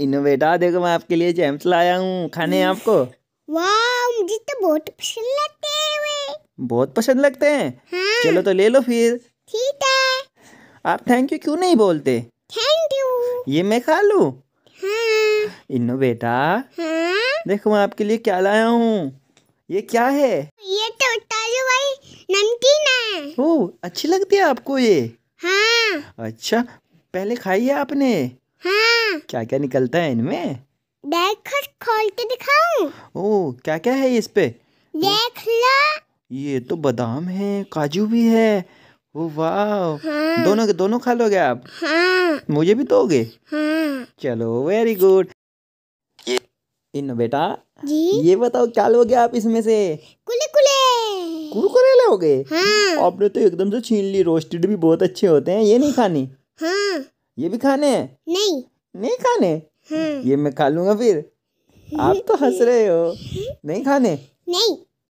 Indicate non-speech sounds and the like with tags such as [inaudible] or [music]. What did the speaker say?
बेटा देखो मैं आपके लिए जैम्स लाया हूँ खाने आपको मुझे तो बहुत पसंद लगते हैं बहुत पसंद लगते हैं हाँ। चलो तो ले लो फिर ठीक है आप थैंक यू क्यों नहीं बोलते थैंक यू ये मैं खा लू हाँ। इनो बेटा हाँ। देखो मैं आपके लिए क्या लाया हूँ ये क्या है ये तो भाई नमकीन है ओ, अच्छी लगती है आपको ये हाँ अच्छा पहले खाई है आपने हाँ क्या क्या निकलता है इनमें बैग खोल के दिखाऊं ओ क्या क्या है इस पे देख लो ये तो बादाम है काजू भी है ओ वाह हाँ। दोनों के दोनों खा लोगे आप हाँ। मुझे भी दोगे हाँ। चलो वेरी गुड इन बेटा जी ये बताओ क्या लोगे आप इसमें से कुले कुले कुरकुरे लोगे हाँ। आपने तो एकदम से छीन ली रोस्टेड भी बहुत अच्छे होते हैं ये नहीं खानी हाँ। ये भी खाने हैं नहीं नहीं खाने हाँ। ये मैं खा लूंगा फिर आप तो हंस रहे हो [laughs] नहीं खाने नहीं